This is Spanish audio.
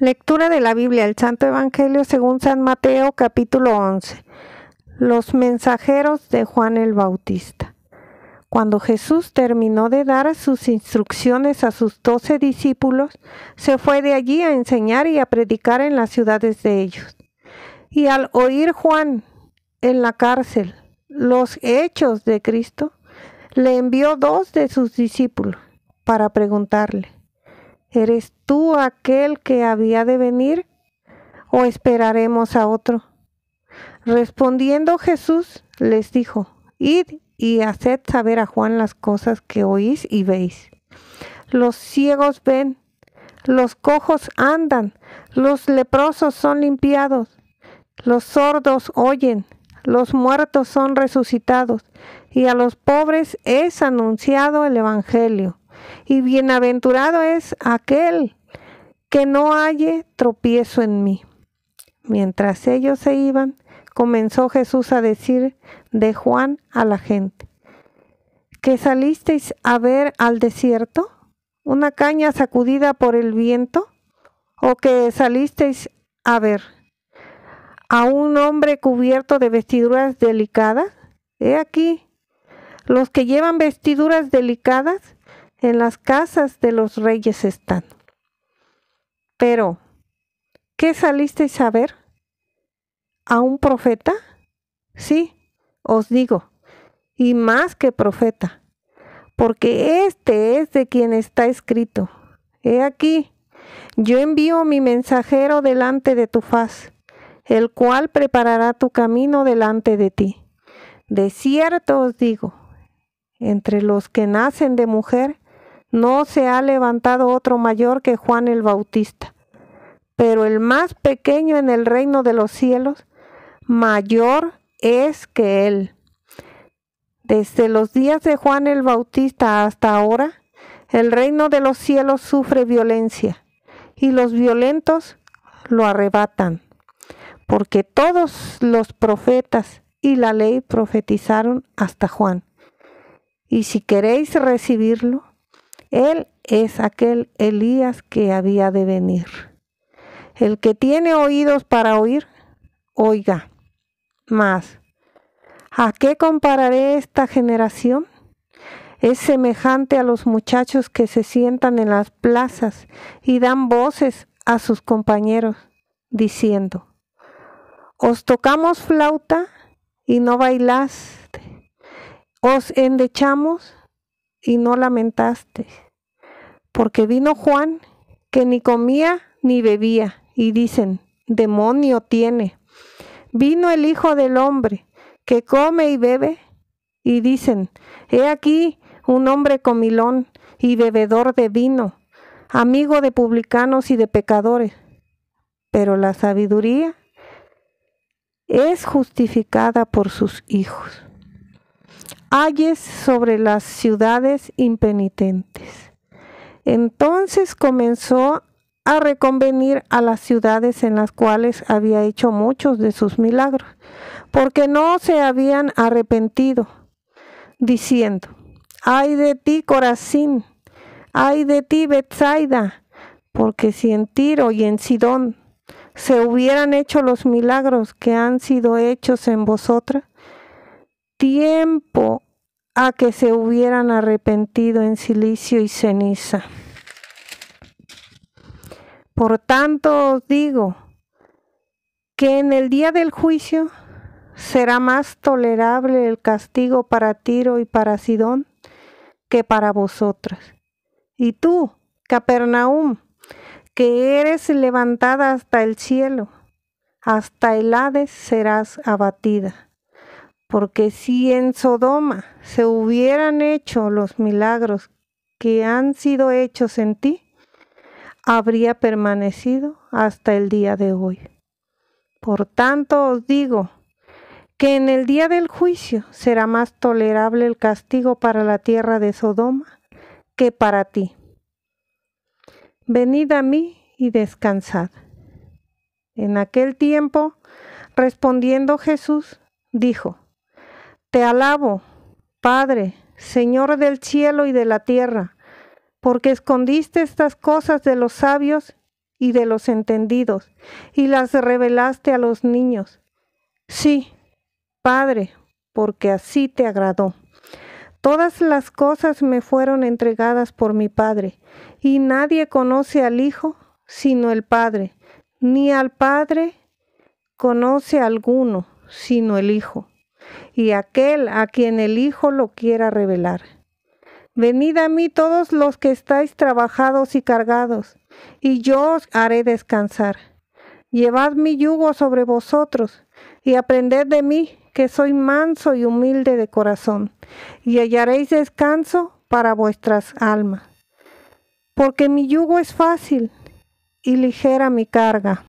Lectura de la Biblia, el Santo Evangelio según San Mateo capítulo 11. Los mensajeros de Juan el Bautista. Cuando Jesús terminó de dar sus instrucciones a sus doce discípulos, se fue de allí a enseñar y a predicar en las ciudades de ellos. Y al oír Juan en la cárcel los hechos de Cristo, le envió dos de sus discípulos para preguntarle. ¿Eres tú aquel que había de venir o esperaremos a otro? Respondiendo Jesús les dijo, id y haced saber a Juan las cosas que oís y veis. Los ciegos ven, los cojos andan, los leprosos son limpiados, los sordos oyen, los muertos son resucitados, y a los pobres es anunciado el Evangelio y bienaventurado es aquel que no halle tropiezo en mí. Mientras ellos se iban, comenzó Jesús a decir de Juan a la gente, ¿que salisteis a ver al desierto? ¿Una caña sacudida por el viento? ¿O que salisteis a ver a un hombre cubierto de vestiduras delicadas? He aquí, los que llevan vestiduras delicadas en las casas de los reyes están. Pero, ¿qué salisteis a ver? ¿A un profeta? Sí, os digo, y más que profeta, porque este es de quien está escrito. He aquí, yo envío mi mensajero delante de tu faz, el cual preparará tu camino delante de ti. De cierto os digo, entre los que nacen de mujer, no se ha levantado otro mayor que Juan el Bautista, pero el más pequeño en el reino de los cielos, mayor es que él. Desde los días de Juan el Bautista hasta ahora, el reino de los cielos sufre violencia y los violentos lo arrebatan, porque todos los profetas y la ley profetizaron hasta Juan. Y si queréis recibirlo, él es aquel Elías que había de venir. El que tiene oídos para oír, oiga. Más, ¿a qué compararé esta generación? Es semejante a los muchachos que se sientan en las plazas y dan voces a sus compañeros, diciendo, Os tocamos flauta y no bailaste, os endechamos y no lamentaste porque vino Juan, que ni comía ni bebía, y dicen, demonio tiene. Vino el Hijo del Hombre, que come y bebe, y dicen, he aquí un hombre comilón y bebedor de vino, amigo de publicanos y de pecadores. Pero la sabiduría es justificada por sus hijos. Ayes sobre las ciudades impenitentes. Entonces comenzó a reconvenir a las ciudades en las cuales había hecho muchos de sus milagros, porque no se habían arrepentido, diciendo, ay de ti Corazín, ay de ti Betsaida, porque si en Tiro y en Sidón se hubieran hecho los milagros que han sido hechos en vosotras, tiempo a que se hubieran arrepentido en silicio y ceniza. Por tanto os digo que en el día del juicio será más tolerable el castigo para Tiro y para Sidón que para vosotras. Y tú, Capernaum, que eres levantada hasta el cielo, hasta el Hades serás abatida porque si en Sodoma se hubieran hecho los milagros que han sido hechos en ti, habría permanecido hasta el día de hoy. Por tanto os digo que en el día del juicio será más tolerable el castigo para la tierra de Sodoma que para ti. Venid a mí y descansad. En aquel tiempo, respondiendo Jesús, dijo, te alabo, Padre, Señor del cielo y de la tierra, porque escondiste estas cosas de los sabios y de los entendidos, y las revelaste a los niños. Sí, Padre, porque así te agradó. Todas las cosas me fueron entregadas por mi Padre, y nadie conoce al Hijo sino el Padre, ni al Padre conoce alguno sino el Hijo, y aquel a quien el Hijo lo quiera revelar. Venid a mí todos los que estáis trabajados y cargados, y yo os haré descansar. Llevad mi yugo sobre vosotros, y aprended de mí, que soy manso y humilde de corazón, y hallaréis descanso para vuestras almas. Porque mi yugo es fácil y ligera mi carga.